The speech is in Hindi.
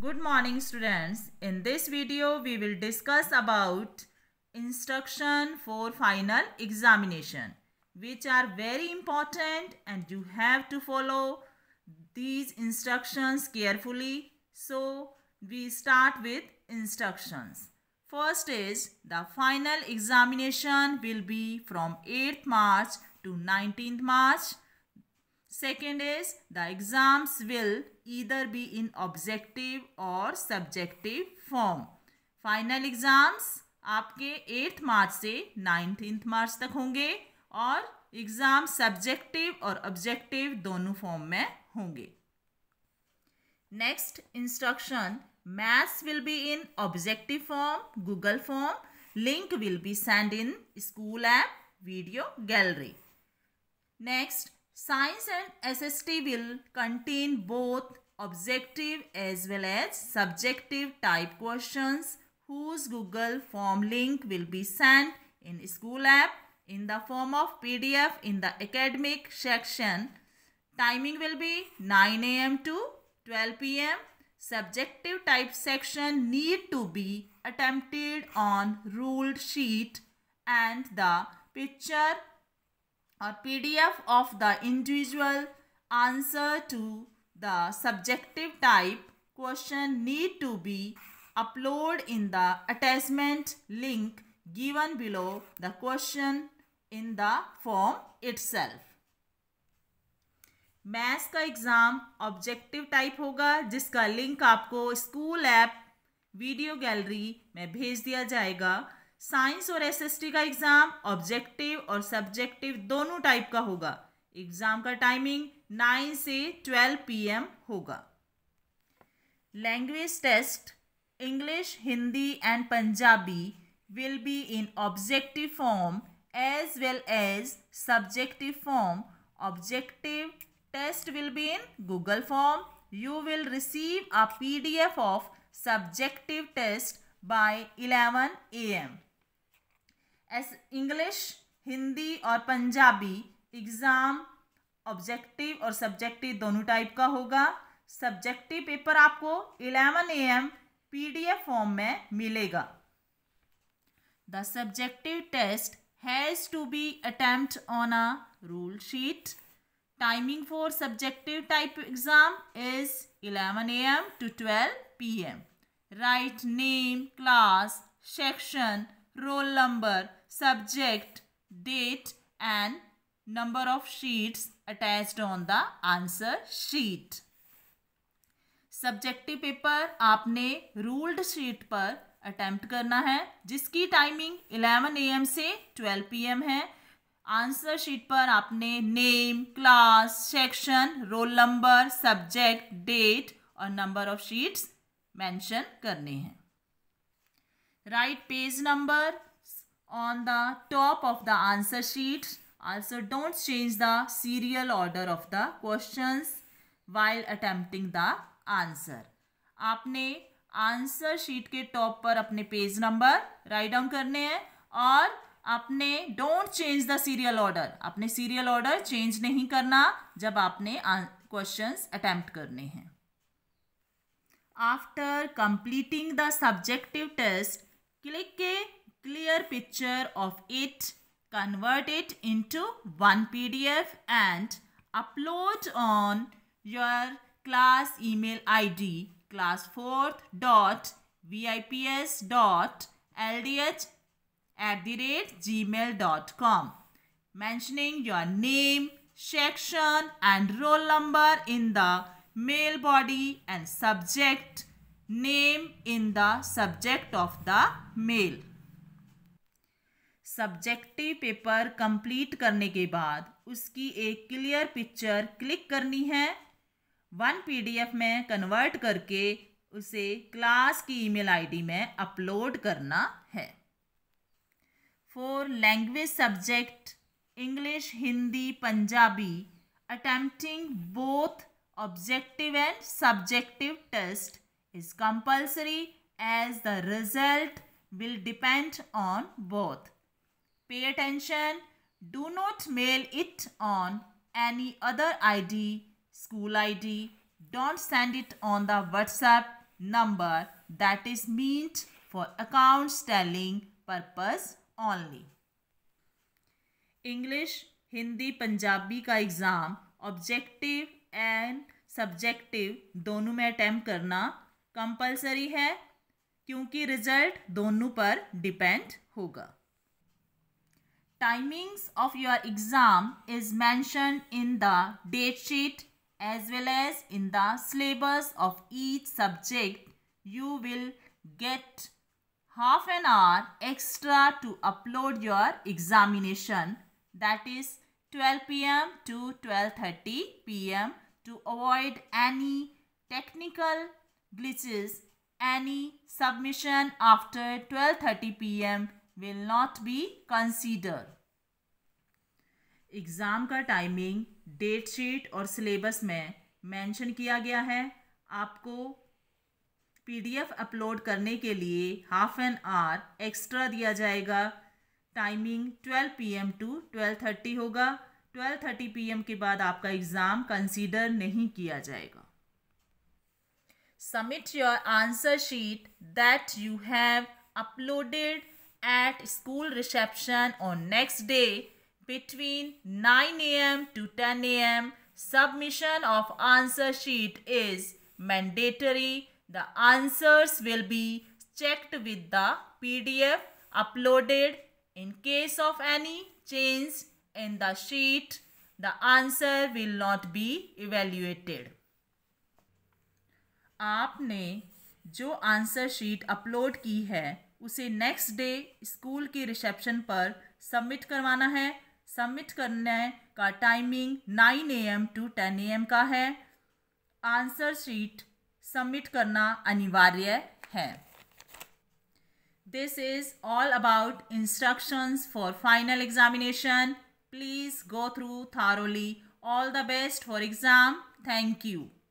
Good morning students. In this video we will discuss about instruction for final examination which are very important and you have to follow these instructions carefully. So we start with instructions. First is the final examination will be from 8th March to 19th March Second is the exams will either be in objective or subjective form. Final exams आपके एट्थ मार्च से नाइनटीन्थ मार्च तक होंगे और एग्ज़ाम सब्जेक्टिव और ऑब्जेक्टिव दोनों फॉर्म में होंगे next instruction maths will be in objective form Google form link will be send in school app video gallery next Science and SST will contain both objective as well as subjective type questions whose Google form link will be sent in school app in the form of PDF in the academic section. Timing will be 9 a.m. to 12 p.m. Subjective type section need to be attempted on ruled sheet and the picture a PDF of the individual answer to the subjective type question need to be uploaded in the attachment link given below the question in the form itself. Maths का एग्ज़ाम ऑब्जेक्टिव टाइप होगा जिसका लिंक आपको स्कूल ऐप वीडियो गैलरी में भेज दिया जाएगा साइंस और एसएसटी का एग्जाम ऑब्जेक्टिव और सब्जेक्टिव दोनों टाइप का होगा एग्जाम का टाइमिंग नाइन से 12 पीएम होगा language test English Hindi and Punjabi will be in objective form as well as subjective form objective test will be in Google form you will receive a F of subjective test by eleven A M S English Hindi और पंजाबी एग्ज़ाम ऑब्जेक्टिव और सब्जेक्टिव दोनों टाइप का होगा सब्जेक्टिव पेपर आपको 11 एम पीडीएफ फॉर्म में मिलेगा the subjective test has to be attempt on a rule sheet subjective type exam is eleven A 11 to twelve 12 M write name class section roll number subject date and number of sheets attach on the answer sheet subjective paper आपने रूल्ड शीट पर अटैम्प्ट करना है जिसकी टाइमिंग 11 एम से 12 पीएम है आंसर शीट पर आपने name class section roll number subject date और नंबर ऑफ शीट्स मेंशन करने हैं Write page number on the top of the answer sheet. Also don't change the serial order of the questions while attempting the answer. आपने आंसर शीट के टॉप पर अपने पेज नंबर राइट डाउन करने हैं और आपने don't change the serial order आपने सीरियल ऑर्डर चेंज नहीं करना जब आपने क्वेश्चंस अटैम्प्ट करने हैं after completing the subjective test click a clear picture of it, convert it into one PDF and upload on your class email ID class4.vips.ldh at the rate gmail.com mentioning your name, section and roll number in the mail body and subject name in the subject of the mail subjective paper complete करने के बाद उसकी एक क्लियर पिक्चर क्लिक करनी है वन पीडीएफ में कन्वर्ट करके उसे क्लास की ईमेल आईडी में अपलोड करना है for language subject English Hindi Punjabi attempting both objective and subjective test is compulsory as the result will depend on both. Pay attention. Do not mail it on any other ID, school ID. Don't send it on the WhatsApp number that is meant for account telling purpose only. English, hindi punjabi ka exam objective and subjective दोनों में अटैम्प्ट करना कंपलसरी है क्योंकि रिजल्ट दोनों पर डिपेंड होगा timings of your exam is mention in the date sheet as well as in the syllabus of each subject you will get half an hour extra to upload your examination that is 12 twelve thirty P M to avoid any technical glitches, any submission after 12.30 pm will not be considered. Exam का टाइमिंग डेट शीट और सिलेबस में मेंशन किया गया है आपको पीडीएफ अपलोड करने के लिए हाफ एन आवर एक्स्ट्रा दिया जाएगा टाइमिंग 12 पीएम टू 12:30 होगा 12:30 पीएम के बाद आपका एग्ज़ाम कंसीडर नहीं किया जाएगा submit your answer sheet that you have uploaded at school reception on next day between 9 a.m. to 10 a.m. Submission of answer sheet is mandatory. The answers will be checked with the PDF uploaded. In case of any change in the sheet, the answer will not be evaluated. आपने जो आंसर शीट अपलोड की है उसे नेक्स्ट डे स्कूल के रिसेप्शन पर सबमिट करवाना है सबमिट करने का timing 9 M to ten A M का है आंसर शीट सबमिट करना अनिवार्य है this is all about instructions for final examination please go through thoroughly all the best for exam thank you